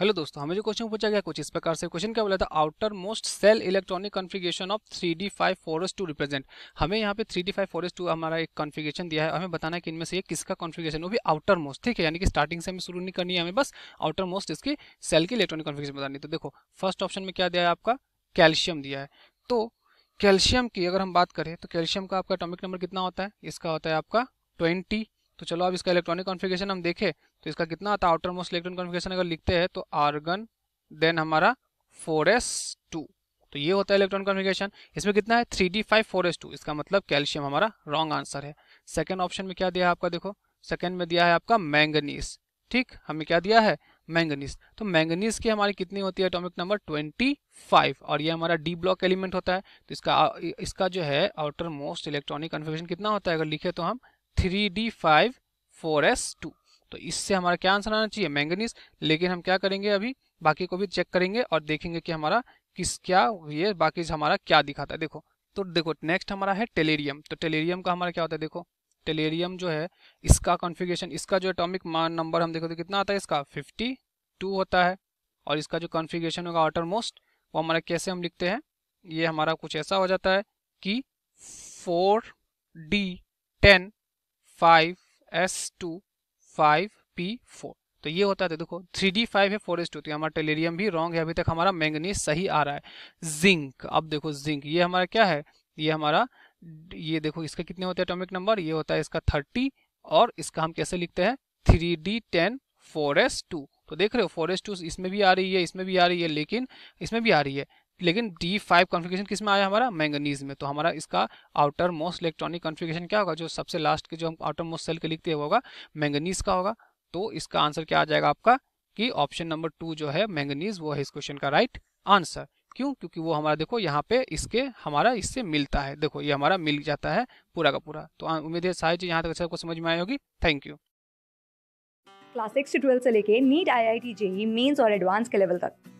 hello दोस्तों हमें जो क्वेश्चन पूछा गया कुछ इस प्रकार से क्वेश्चन क्या बोला था outer most cell electronic configuration of three D five four S two represent हमें यहाँ पे थ्री डी फाइव टू हमारा एक कॉन्फ़िगरेशन दिया है हमें बताना है कि इनमें से ये किसका कॉन्फ़िगरेशन वो भी आउटर मोस्ट ठीक है यानी कि स्टार्टिंग से हमें शुरू नहीं करनी है हमें बस आउटर मोस्ट इसकी सेल की इलेक्ट्रॉनिक कॉन्फ़िगरेशन बतानी तो देखो फर्स्ट ऑप्शन में क्या दिया है आपका कैल्शियम दिया है तो कैल्शियम की अगर हम बात करें तो कैल्शियम का आपका एटॉमिक नंबर कितना होता है इसका होता है आपका ट्वेंटी तो चलो अब इसका इलेक्ट्रॉनिक कॉन्फ़िगरेशन हम देखें तो इसका कितना आता है आउटर मोस्ट इलेक्ट्रॉनिक कॉन्फ़िगरेशन अगर लिखते हैं तो आर्गन देन हमारा 4s2 तो ये होता है इलेक्ट्रॉन कॉन्फ़िगरेशन इसमें कितना है 3d5 4s2 इसका मतलब कैल्शियम हमारा रॉन्ग आंसर है सेकेंड ऑप्शन में क्या दिया है आपका देखो सेकेंड में दिया है आपका मैंगनीस ठीक हमें क्या दिया है मैंगनीस तो मैंगनीस की हमारी कितनी होती है एटॉमिक नंबर 25 और ये हमारा डी ब्लॉक एलिमेंट होता है तो इसका इसका जो है आउटर मोस्ट इलेक्ट्रॉनिक कन्फर्मेशन कितना होता है अगर लिखे तो हम three D five four S two तो इससे हमारा क्या आंसर आना चाहिए मैंगनीज लेकिन हम क्या करेंगे अभी बाकी को भी चेक करेंगे और देखेंगे कि हमारा किस क्या ये बाकी हमारा क्या दिखाता है देखो तो देखो नेक्स्ट हमारा है टेलेरियम तो टेलेरियम का हमारा क्या होता है देखो टेलेरियम जो है इसका कॉन्फ़िगरेशन इसका जो एटॉमिक नंबर हम देखो तो कितना आता है इसका 52 होता है और इसका जो कॉन्फ़िगरेशन होगा आउटर मोस्ट वो हमारा कैसे हम लिखते हैं ये हमारा कुछ ऐसा हो जाता है कि four D ten five S two five P four तो ये होता है तो देखो थ्री डी फाइव है फोर एस टू तो हमारा टेलेरियम भी रॉन्ग है अभी तक हमारा मैंगनीज सही आ रहा है जिंक अब देखो जिंक ये हमारा क्या है ये हमारा ये देखो इसका कितने होते हैं एटॉमिक नंबर ये होता है इसका थर्टी और इसका हम कैसे लिखते हैं three D ten four S two तो देख रहे हो फोर एस टू इसमें भी आ रही है इसमें भी आ रही है लेकिन इसमें भी आ रही है लेकिन D5 फाइव कॉन्फिगेशन किस में आया हमारा मैंगनीज में तो हमारा इसका आउटर मोस्ट इलेक्ट्रॉनिक कॉन्फिगेशन क्या होगा जो सबसे लास्ट के जो हम आउटर मोस्ट सेल के लिखते हैं होगा मैंगनीज का होगा तो इसका आंसर क्या आ जाएगा आपका कि ऑप्शन नंबर टू जो है मैंगनीज वो है इस क्वेश्चन का राइट आंसर क्यों क्योंकि वो हमारा देखो यहाँ पे इसके हमारा इससे मिलता है देखो ये हमारा मिल जाता है पूरा का पूरा तो उम्मीद है सारी चीज़ यहाँ तक सबको समझ में आई होगी थैंक यू क्लास सिक्स से ट्वेल्थ से लेके NEET I I T JEE mains और एडवांस के लेवल तक